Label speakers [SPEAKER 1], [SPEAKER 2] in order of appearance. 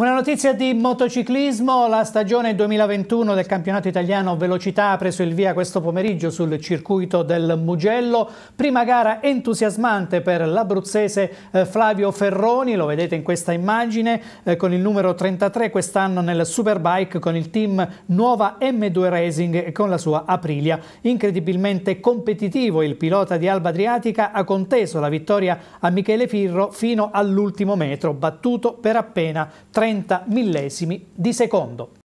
[SPEAKER 1] Una notizia di motociclismo, la stagione 2021 del campionato italiano velocità ha preso il via questo pomeriggio sul circuito del Mugello, prima gara entusiasmante per l'abruzzese eh, Flavio Ferroni, lo vedete in questa immagine, eh, con il numero 33 quest'anno nel Superbike con il team Nuova M2 Racing e con la sua Aprilia. Incredibilmente competitivo il pilota di Alba Adriatica ha conteso la vittoria a Michele Firro fino all'ultimo metro, battuto per appena 30 30 millesimi di secondo.